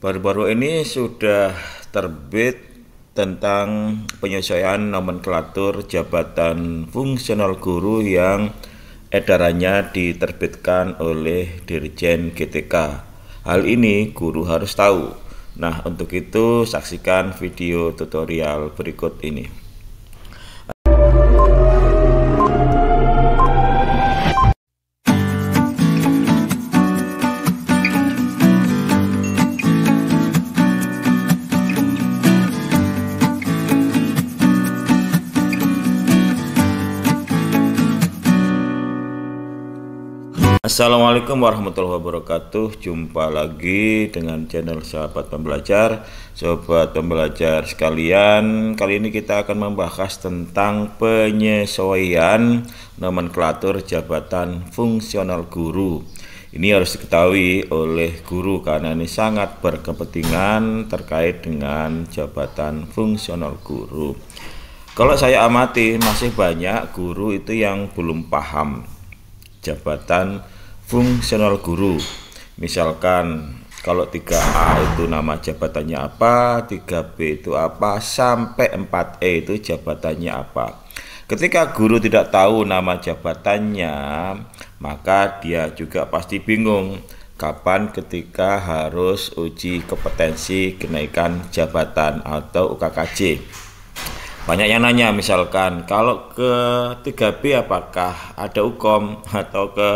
Baru-baru ini sudah terbit tentang penyesuaian nomenklatur jabatan fungsional guru yang edarannya diterbitkan oleh Dirjen GTK. Hal ini guru harus tahu. Nah, untuk itu saksikan video tutorial berikut ini. Assalamualaikum warahmatullahi wabarakatuh Jumpa lagi dengan channel Sahabat Pembelajar Sobat Pembelajar sekalian Kali ini kita akan membahas tentang penyesuaian nomenklatur jabatan fungsional guru Ini harus diketahui oleh guru karena ini sangat berkepentingan terkait dengan jabatan fungsional guru Kalau saya amati masih banyak guru itu yang belum paham jabatan fungsional guru. Misalkan kalau 3A itu nama jabatannya apa, 3B itu apa, sampai 4E itu jabatannya apa. Ketika guru tidak tahu nama jabatannya, maka dia juga pasti bingung kapan ketika harus uji kompetensi kenaikan jabatan atau UKKJ. Banyak yang nanya misalkan kalau ke 3B apakah ada UKOM atau ke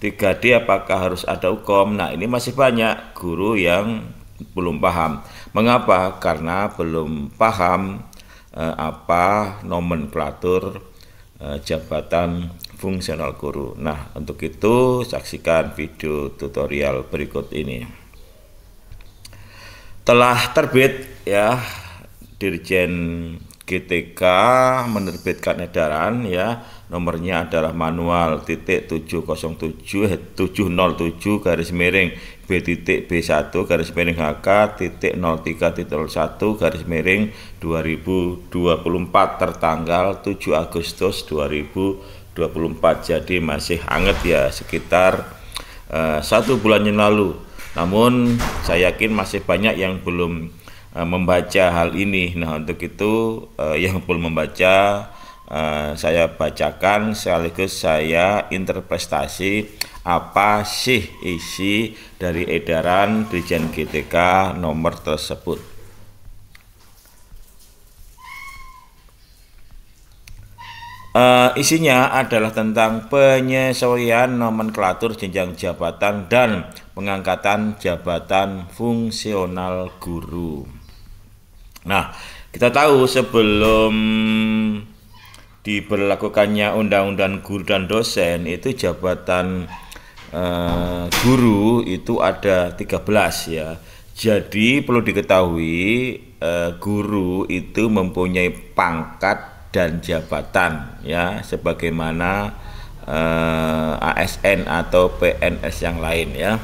3D apakah harus ada hukum? Nah, ini masih banyak guru yang belum paham. Mengapa? Karena belum paham eh, apa nomenklatur eh, jabatan fungsional guru. Nah, untuk itu saksikan video tutorial berikut ini. Telah terbit ya Dirjen GTK menerbitkan edaran ya nomornya adalah manual titik 707 707 eh, garis miring B titik B1 garis miring HK titik 03 titik 01 garis miring 2024 tertanggal 7 Agustus 2024 jadi masih hangat ya sekitar uh, satu bulan yang lalu namun saya yakin masih banyak yang belum Eh, membaca hal ini. Nah, untuk itu uh, yang perlu membaca uh, saya bacakan sekaligus saya interpretasi apa sih isi dari edaran Dirjen GTK nomor tersebut. Uh, isinya adalah tentang penyesuaian nomenklatur jenjang jabatan dan pengangkatan jabatan fungsional guru. Nah, kita tahu sebelum diberlakukannya undang-undang guru dan dosen itu jabatan eh, guru itu ada 13 ya. Jadi perlu diketahui eh, guru itu mempunyai pangkat dan jabatan ya sebagaimana eh, ASN atau PNS yang lain ya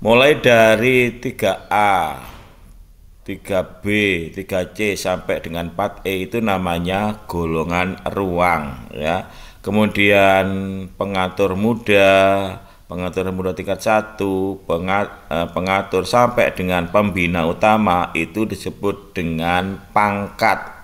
mulai dari 3A, 3B, 3C sampai dengan 4E itu namanya golongan ruang ya. Kemudian pengatur muda, pengatur muda tingkat 1, eh, pengatur sampai dengan pembina utama itu disebut dengan pangkat.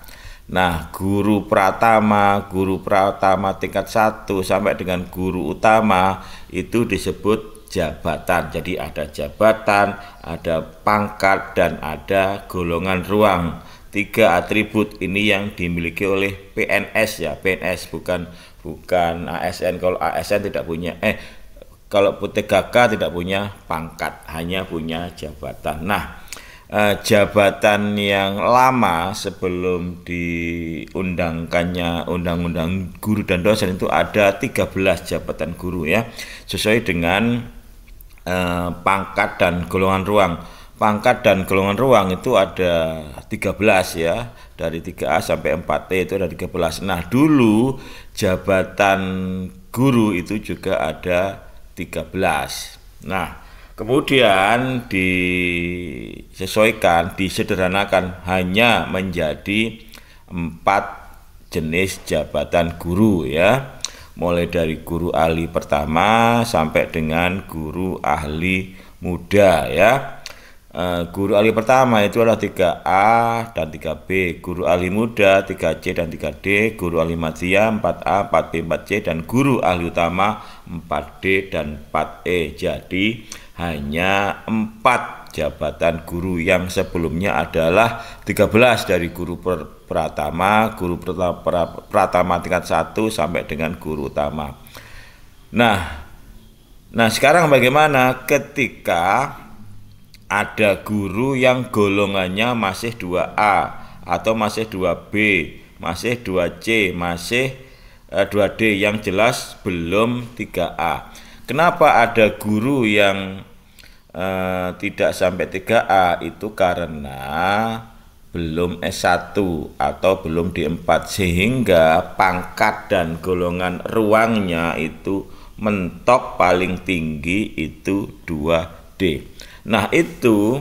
Nah, guru pratama, guru pratama tingkat 1 sampai dengan guru utama itu disebut jabatan. Jadi ada jabatan, ada pangkat dan ada golongan ruang. Tiga atribut ini yang dimiliki oleh PNS ya, PNS bukan bukan ASN. Kalau ASN tidak punya eh kalau PTKK tidak punya pangkat, hanya punya jabatan. Nah, eh, jabatan yang lama sebelum diundangkannya undang-undang guru dan dosen itu ada 13 jabatan guru ya sesuai dengan Eh, pangkat dan golongan ruang. Pangkat dan golongan ruang itu ada 13 ya, dari 3A sampai 4T itu ada 13. Nah, dulu jabatan guru itu juga ada 13. Nah, kemudian disesuaikan, disederhanakan hanya menjadi empat jenis jabatan guru ya mulai dari guru ahli pertama sampai dengan guru ahli muda ya. e, guru ahli pertama itu adalah 3A dan 3B, guru ahli muda 3C dan 3D, guru ahli matia 4A, 4B, 4C dan guru ahli utama 4D dan 4E. Jadi hanya empat jabatan guru yang sebelumnya adalah 13 dari guru per pratama, guru pratama tingkat 1 sampai dengan guru utama. Nah, nah sekarang bagaimana ketika ada guru yang golongannya masih 2A atau masih 2B, masih 2C, masih 2D eh, yang jelas belum 3A. Kenapa ada guru yang eh, tidak sampai 3A itu karena belum S1 atau belum D4 sehingga pangkat dan golongan ruangnya itu mentok paling tinggi itu 2D. Nah, itu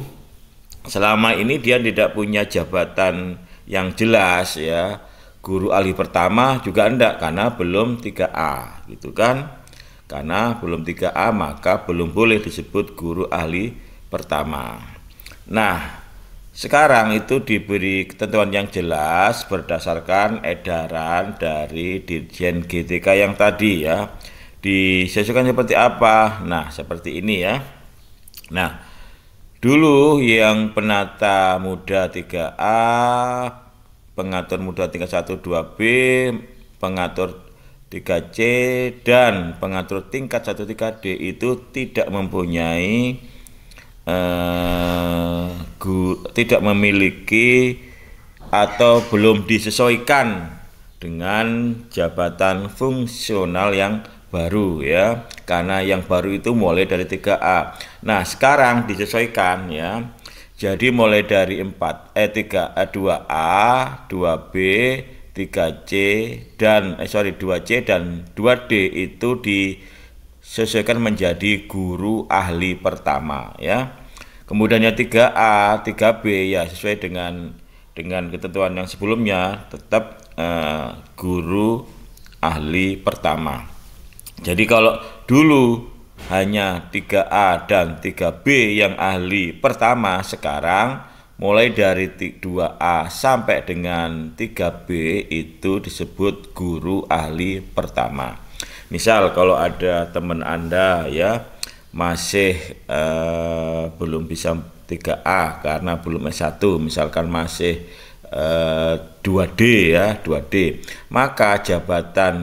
selama ini dia tidak punya jabatan yang jelas ya. Guru ahli pertama juga enggak karena belum 3A, gitu kan? Karena belum 3A maka belum boleh disebut guru ahli pertama. Nah, sekarang itu diberi ketentuan yang jelas berdasarkan edaran dari Dirjen GTK yang tadi ya. Disesuaikan seperti apa? Nah, seperti ini ya. Nah, dulu yang penata muda 3A, pengatur muda tingkat 2B, pengatur 3C dan pengatur tingkat 13 d itu tidak mempunyai Eh, gu, tidak memiliki atau belum disesuaikan dengan jabatan fungsional yang baru ya karena yang baru itu mulai dari 3A. Nah, sekarang disesuaikan ya. Jadi mulai dari 4 e 3 eh, 2A, 2B, 3C dan eh sorry 2C dan 2D itu di sesuaikan menjadi guru ahli pertama ya. Kemudian yang 3A, 3B ya sesuai dengan dengan ketentuan yang sebelumnya tetap eh, guru ahli pertama. Jadi kalau dulu hanya 3A dan 3B yang ahli pertama sekarang mulai dari 2A sampai dengan 3B itu disebut guru ahli pertama. Misal kalau ada teman Anda ya masih uh, belum bisa 3A karena belum S1, misalkan masih uh, eh, 2D ya, 2D. Maka jabatan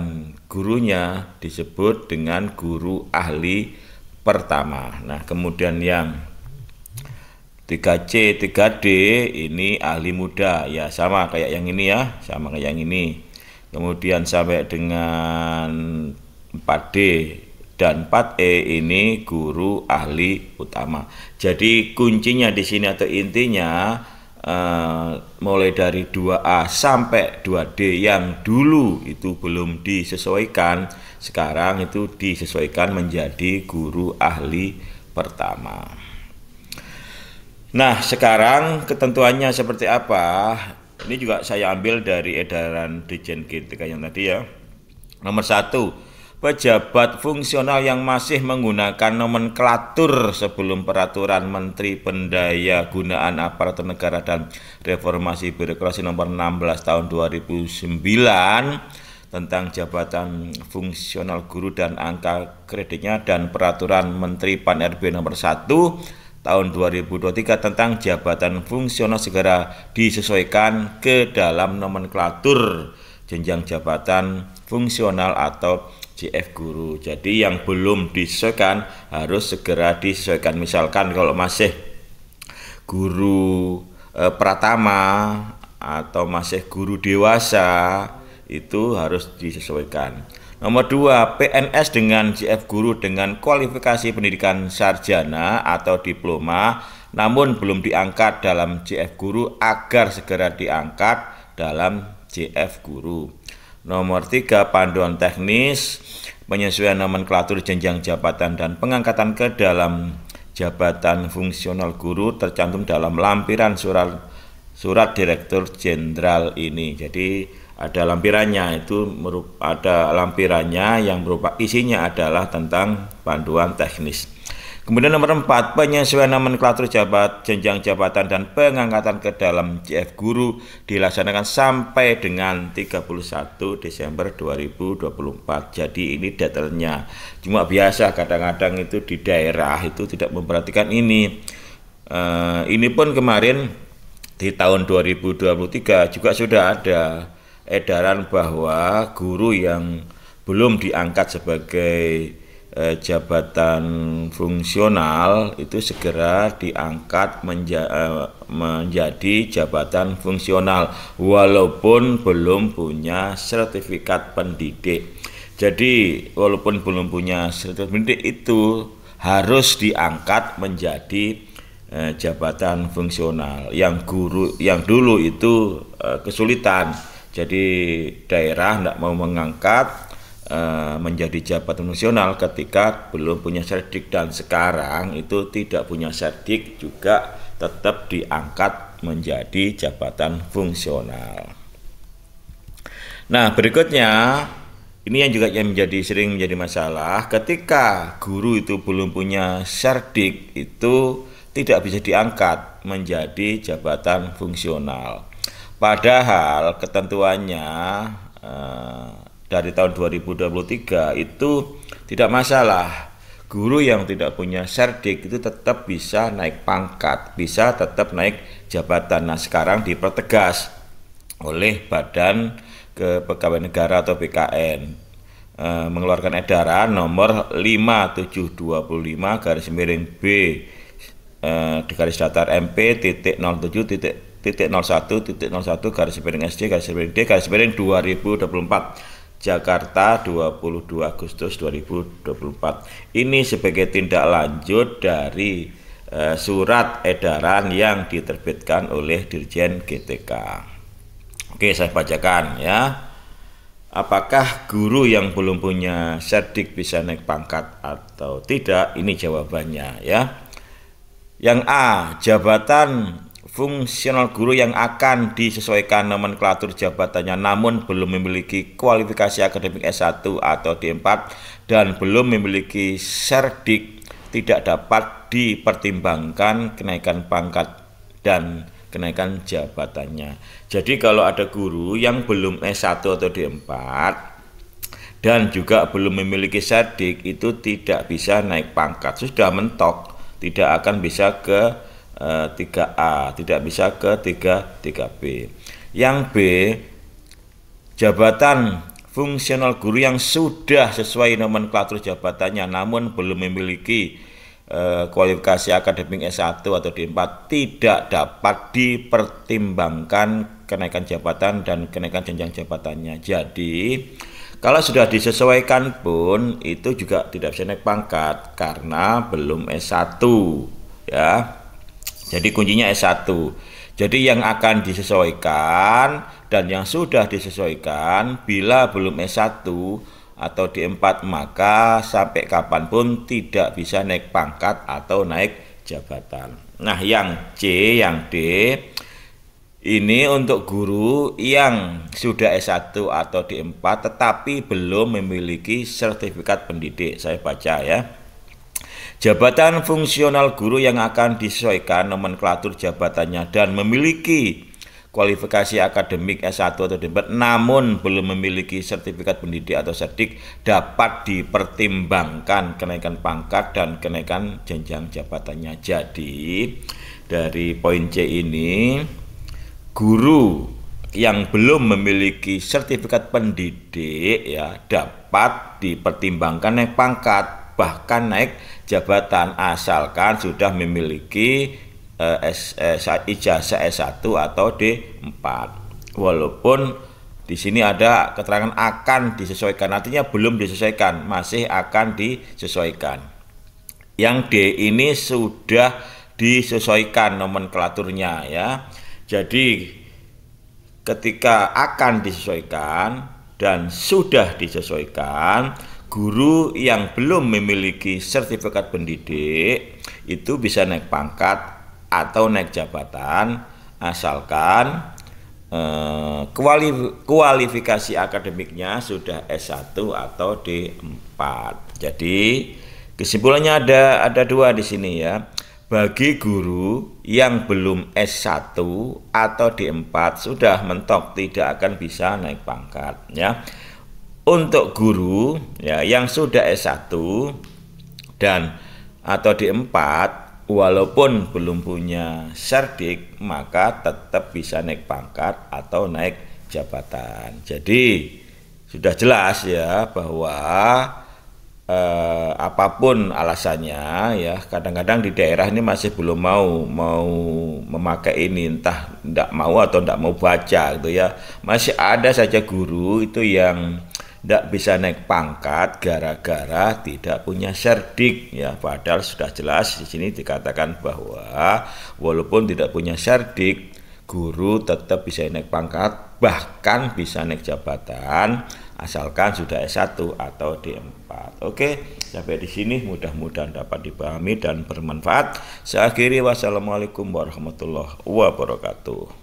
gurunya disebut dengan guru ahli pertama. Nah, kemudian yang 3C, 3D ini ahli muda ya sama kayak yang ini ya, sama kayak yang ini. Kemudian sampai dengan 4D dan 4E ini guru ahli utama. Jadi kuncinya di sini atau intinya uh, mulai dari 2A sampai 2D yang dulu itu belum disesuaikan, sekarang itu disesuaikan menjadi guru ahli pertama. Nah, sekarang ketentuannya seperti apa? Ini juga saya ambil dari edaran Dijen GTK yang tadi ya. Nomor satu, pejabat fungsional yang masih menggunakan nomenklatur sebelum peraturan Menteri Pendaya Gunaan Aparatur Negara dan Reformasi Birokrasi nomor 16 tahun 2009 tentang jabatan fungsional guru dan angka kreditnya dan peraturan Menteri Pan RB nomor 1 tahun 2023 tentang jabatan fungsional segera disesuaikan ke dalam nomenklatur jenjang jabatan fungsional atau CF Guru. Jadi yang belum disesuaikan harus segera disesuaikan. Misalkan kalau masih guru e, pratama atau masih guru dewasa itu harus disesuaikan. Nomor dua, PNS dengan CF Guru dengan kualifikasi pendidikan sarjana atau diploma namun belum diangkat dalam CF Guru agar segera diangkat dalam CF Guru. Nomor tiga, panduan teknis penyesuaian nomenklatur jenjang jabatan dan pengangkatan ke dalam jabatan fungsional guru tercantum dalam lampiran surat surat Direktur Jenderal ini. Jadi ada lampirannya itu ada lampirannya yang berupa isinya adalah tentang panduan teknis. Kemudian nomor 4, penyesuaian nomenklatur jabat, jenjang jabatan dan pengangkatan ke dalam CF Guru dilaksanakan sampai dengan 31 Desember 2024. Jadi ini detailnya. Cuma biasa kadang-kadang itu di daerah itu tidak memperhatikan ini. Uh, ini pun kemarin di tahun 2023 juga sudah ada edaran bahwa guru yang belum diangkat sebagai eh, jabatan fungsional itu segera diangkat menja eh, menjadi jabatan fungsional walaupun belum punya sertifikat pendidik. Jadi walaupun belum punya sertifikat pendidik itu harus diangkat menjadi eh, jabatan fungsional yang guru yang dulu itu eh, kesulitan. Jadi daerah tidak mau mengangkat Eh, menjadi jabatan fungsional ketika belum punya serdik dan sekarang itu tidak punya serdik juga tetap diangkat menjadi jabatan fungsional. Nah, berikutnya ini yang juga yang menjadi sering menjadi masalah ketika guru itu belum punya serdik itu tidak bisa diangkat menjadi jabatan fungsional. Padahal ketentuannya eh, dari tahun 2023 itu tidak masalah. Guru yang tidak punya serdik itu tetap bisa naik pangkat, bisa tetap naik jabatan. Nah, sekarang dipertegas oleh Badan Kepegawaian Negara atau BKN e, mengeluarkan edaran nomor 5725 garis miring B e, di garis datar MP titik 07 titik titik 01 titik 01 garis miring SD garis miring D garis miring 2024 Jakarta 22 Agustus 2024. Ini sebagai tindak lanjut dari eh, surat edaran yang diterbitkan oleh Dirjen GTK. Oke, saya bacakan ya. Apakah guru yang belum punya sedik bisa naik pangkat atau tidak? Ini jawabannya ya. Yang A, jabatan fungsional guru yang akan disesuaikan nomenklatur jabatannya namun belum memiliki kualifikasi akademik S1 atau D4 dan belum memiliki serdik tidak dapat dipertimbangkan kenaikan pangkat dan kenaikan jabatannya. Jadi kalau ada guru yang belum S1 atau D4 dan juga belum memiliki serdik itu tidak bisa naik pangkat, sudah mentok, tidak akan bisa ke 3A, eh, tidak bisa ke 3 3B. Yang B jabatan fungsional guru yang sudah sesuai nomenklatur jabatannya namun belum memiliki eh, kualifikasi akademik S1 atau D4 tidak dapat dipertimbangkan kenaikan jabatan dan kenaikan jenjang jabatannya. Jadi kalau sudah disesuaikan pun itu juga tidak bisa naik pangkat karena belum S1 ya. Jadi kuncinya S1. Jadi yang akan disesuaikan dan yang sudah disesuaikan bila belum S1 atau D4 maka sampai kapanpun tidak bisa naik pangkat atau naik jabatan. Nah yang C, yang D ini untuk guru yang sudah S1 atau D4 tetapi belum memiliki sertifikat pendidik. Saya baca ya. Jabatan fungsional guru yang akan disesuaikan nomenklatur jabatannya dan memiliki kualifikasi akademik S1 atau D4 namun belum memiliki sertifikat pendidik atau sedik, dapat dipertimbangkan kenaikan pangkat dan kenaikan jenjang jabatannya. Jadi dari poin C ini guru yang belum memiliki sertifikat pendidik ya dapat dipertimbangkan naik pangkat bahkan naik jabatan asalkan sudah memiliki eh, eh, ijazah S1 atau D4. Walaupun di sini ada keterangan akan disesuaikan, artinya belum disesuaikan, masih akan disesuaikan. Yang D ini sudah disesuaikan nomenklaturnya ya. Jadi ketika akan disesuaikan dan sudah disesuaikan guru yang belum memiliki sertifikat pendidik itu bisa naik pangkat atau naik jabatan asalkan eh, kualifikasi akademiknya sudah S1 atau D4. Jadi kesimpulannya ada ada dua di sini ya. Bagi guru yang belum S1 atau D4 sudah mentok tidak akan bisa naik pangkat ya untuk guru ya yang sudah S1 dan atau D4 walaupun belum punya serdik maka tetap bisa naik pangkat atau naik jabatan. Jadi sudah jelas ya bahwa eh, apapun alasannya ya kadang-kadang di daerah ini masih belum mau mau memakai ini entah tidak mau atau tidak mau baca gitu ya masih ada saja guru itu yang tidak bisa naik pangkat gara-gara tidak punya serdik ya padahal sudah jelas di sini dikatakan bahwa walaupun tidak punya serdik guru tetap bisa naik pangkat bahkan bisa naik jabatan asalkan sudah S1 atau D4 oke sampai di sini mudah-mudahan dapat dipahami dan bermanfaat saya wassalamualaikum warahmatullahi wabarakatuh